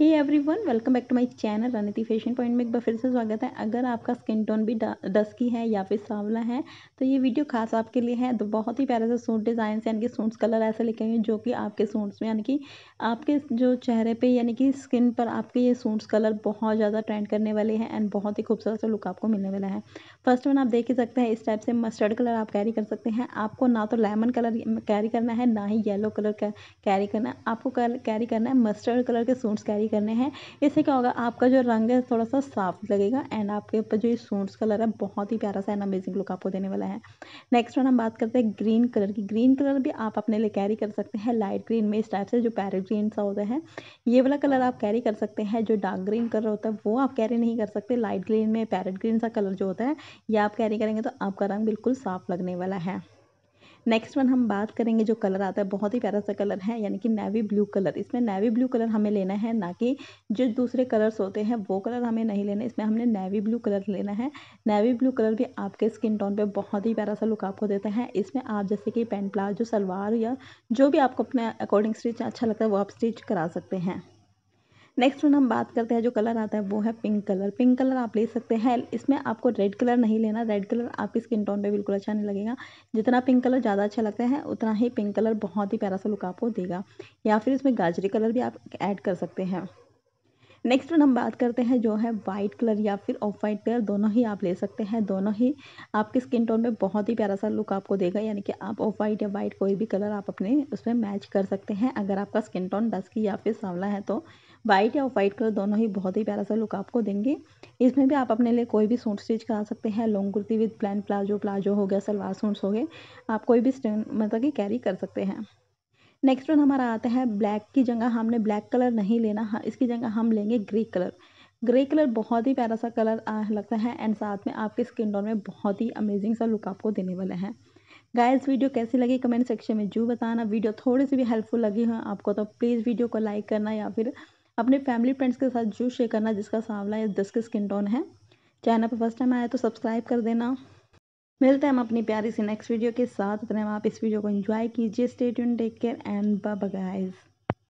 ही वन welcome back to my channel Raniti fashion point में एक बार फिर से स्वागत है अगर आपका स्किन टोन भी डस्की है या फिर सांवला है तो ये वीडियो खास आपके लिए है तो बहुत ही प्यारे से सूट डिज़ाइन यानी कि सूट्स कलर ऐसे लिखे हुए हैं जो कि आपके सूट्स में यानी कि आपके जो चेहरे पे यानी कि स्किन पर आपके ये सूट्स कलर बहुत ज़्यादा ट्रेंड करने वाले हैं एंड बहुत ही खूबसूरत लुक आपको मिलने वाला है फर्स्ट वन आप देख ही सकते हैं इस टाइप से मस्टर्ड कलर आप कैरी कर सकते हैं आपको ना तो लेमन कलर कैरी करना है ना ही येलो कलर कैरी करना है आपको कैरी करना है मस्टर्ड कलर के सूट्स कैरी सही करने हैं इससे क्या होगा आपका जो रंग है थोड़ा सा साफ लगेगा एंड आपके ऊपर जो ये सूट्स कलर है बहुत ही प्यारा सा एंड अमेजिंग लुक आपको देने वाला है नेक्स्ट वन हम बात करते हैं ग्रीन कलर की ग्रीन कलर भी आप अपने लिए कैरी कर सकते हैं लाइट ग्रीन में इस टाइप से जो पैरट ग्रीन सा होता है ये वाला कलर आप कैरी कर सकते हैं जो डार्क ग्रीन कलर होता है वो आप कैरी नहीं कर सकते लाइट ग्रीन में पैरट ग्रीन सा कलर जो होता है ये आप कैरी करेंगे तो आपका रंग बिल्कुल साफ लगने वाला है नेक्स्ट वन हम बात करेंगे जो कलर आता है बहुत ही प्यारा सा कलर है यानी कि नेवी ब्लू कलर इसमें नेवी ब्लू कलर हमें लेना है ना कि जो दूसरे कलर्स होते हैं वो कलर हमें नहीं लेना इसमें हमने नेवी ब्लू कलर लेना है नेवी ब्लू कलर भी आपके स्किन टोन पे बहुत ही प्यारा सा लुक आपको देता है इसमें आप जैसे कि पेंट प्लाजो सलवार या जो भी आपको अपने अकॉर्डिंग स्टिच अच्छा लगता है वो आप स्टिच करा सकते हैं नेक्स्ट में हम बात करते हैं जो कलर आता है वो है पिंक कलर पिंक कलर आप ले सकते हैं इसमें आपको रेड कलर नहीं लेना रेड कलर आपकी स्किन टोन पे बिल्कुल अच्छा नहीं लगेगा जितना पिंक कलर ज़्यादा अच्छा लगता है उतना ही पिंक कलर बहुत ही प्यारा सा लुक आपको देगा या फिर इसमें गाजरी कलर भी आप ऐड कर सकते हैं नेक्स्ट हम बात करते हैं जो है वाइट कलर या फिर ऑफ वाइट कलर दोनों ही आप ले सकते हैं दोनों ही आपके स्किन टोन में बहुत ही प्यारा सा लुक आपको देगा यानी कि आप ऑफ वाइट या वाइट कोई भी कलर आप अपने उसमें मैच कर सकते हैं अगर आपका स्किन टोन डस्की या फिर सांवला है तो वाइट या ऑफ वाइट कलर दोनों ही बहुत ही प्यारा सा लुक आपको देंगे इसमें भी आप अपने लिए कोई भी सूट स्टिच करा सकते हैं long kurti with plain palazzo palazzo हो गया सलवार सूट्स हो गए आप कोई भी मतलब कि कैरी कर सकते हैं नेक्स्ट वन हमारा आता है ब्लैक की जगह हमने ब्लैक कलर नहीं लेना हाँ, इसकी जगह हम लेंगे ग्रे कलर ग्रे कलर बहुत ही प्यारा सा कलर लगता है एंड साथ में आपके स्किन टोन में बहुत ही अमेजिंग सा लुक आपको देने वाला है गाइस वीडियो कैसी लगी कमेंट सेक्शन में जो बताना वीडियो थोड़ी सी भी हेल्पफुल लगी हो आपको तो प्लीज़ वीडियो को लाइक करना या फिर अपने फैमिली फ्रेंड्स के साथ जो शेयर करना जिसका सांवला या दस स्किन टोन है चैनल पर फर्स्ट टाइम आया तो सब्सक्राइब कर देना मिलते हैं हम अपनी प्यारी सी नेक्स्ट वीडियो के साथ अपने आप इस वीडियो को एंजॉय कीजिए stay take care and bye guys